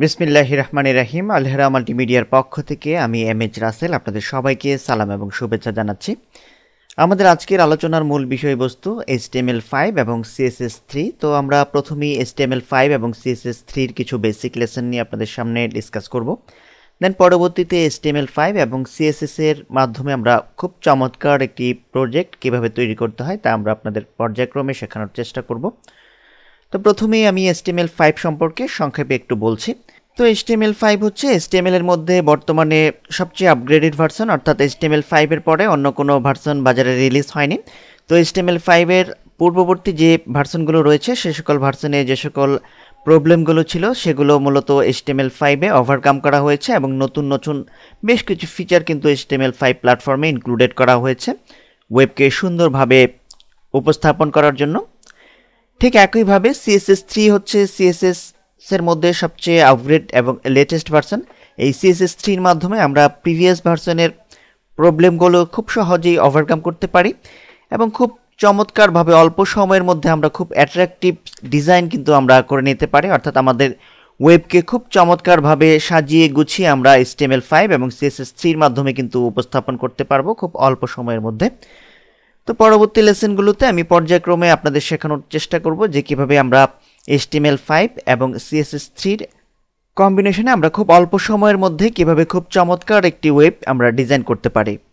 বিসমিল্লাহ রহমান রাহিম আলহেরা মাল্টিমিডিয়ার পক্ষ থেকে আমি এম এইচ রাসেল আপনাদের সবাইকে সালাম এবং শুভেচ্ছা জানাচ্ছি আমাদের আজকের আলোচনার মূল বিষয়বস্তু এইচটিএমএল ফাইভ এবং সিএসএস থ্রি তো আমরা প্রথমেই টি এম এল ফাইভ এবং সিএসএস থ্রির কিছু বেসিক লেসন নিয়ে আপনাদের সামনে ডিসকাস করব দেন পরবর্তীতে এল ফাইভ এবং সিএসএস এর মাধ্যমে আমরা খুব চমৎকার একটি প্রজেক্ট কীভাবে তৈরি করতে হয় তা আমরা আপনাদের পর্যায়ক্রমে শেখানোর চেষ্টা করব তো প্রথমেই আমি এসটিএমএল ফাইভ সম্পর্কে সংক্ষেপে একটু বলছি তো এসটিএমএল ফাইভ হচ্ছে এসটিএমএল এর মধ্যে বর্তমানে সবচেয়ে আপগ্রেডেড ভার্সন অর্থাৎ এসটিএমএল ফাইভের পরে অন্য কোনো ভার্সন বাজারে রিলিজ হয়নি তো এসটিএমএল ফাইভের পূর্ববর্তী যে ভার্সনগুলো রয়েছে সে সকল ভার্সনে যে সকল প্রবলেমগুলো ছিল সেগুলো মূলত এসটিএমএল ফাইভে ওভারকাম করা হয়েছে এবং নতুন নতুন বেশ কিছু ফিচার কিন্তু এসটিএমএল ফাইভ প্ল্যাটফর্মে ইনক্লুডেড করা হয়েছে ওয়েবকে সুন্দরভাবে উপস্থাপন করার জন্য ঠিক একইভাবে সিএসএস থ্রি হচ্ছে সিএসএস এর মধ্যে সবচেয়ে আপগ্রেড এবং লেটেস্ট ভার্সন এই সিএসএস থ্রির মাধ্যমে আমরা প্রিভিয়াস ভার্সনের প্রবলেমগুলো খুব সহজেই ওভারকাম করতে পারি এবং খুব চমৎকারভাবে অল্প সময়ের মধ্যে আমরা খুব অ্যাট্রাকটিভ ডিজাইন কিন্তু আমরা করে নিতে পারি অর্থাৎ আমাদের ওয়েবকে খুব চমৎকারভাবে সাজিয়ে গুছিয়ে আমরা এসটিএমএল ফাইভ এবং সিএসএস থ্রির মাধ্যমে কিন্তু উপস্থাপন করতে পারবো খুব অল্প সময়ের মধ্যে তো পরবর্তী লেসেনগুলোতে আমি পর্যায়ক্রমে আপনাদের শেখানোর চেষ্টা করব যে কিভাবে আমরা এসটিএমএল ফাইভ এবং সিএসএস থ্রির কম্বিনেশনে আমরা খুব অল্প সময়ের মধ্যে কিভাবে খুব চমৎকার একটি ওয়েব আমরা ডিজাইন করতে পারি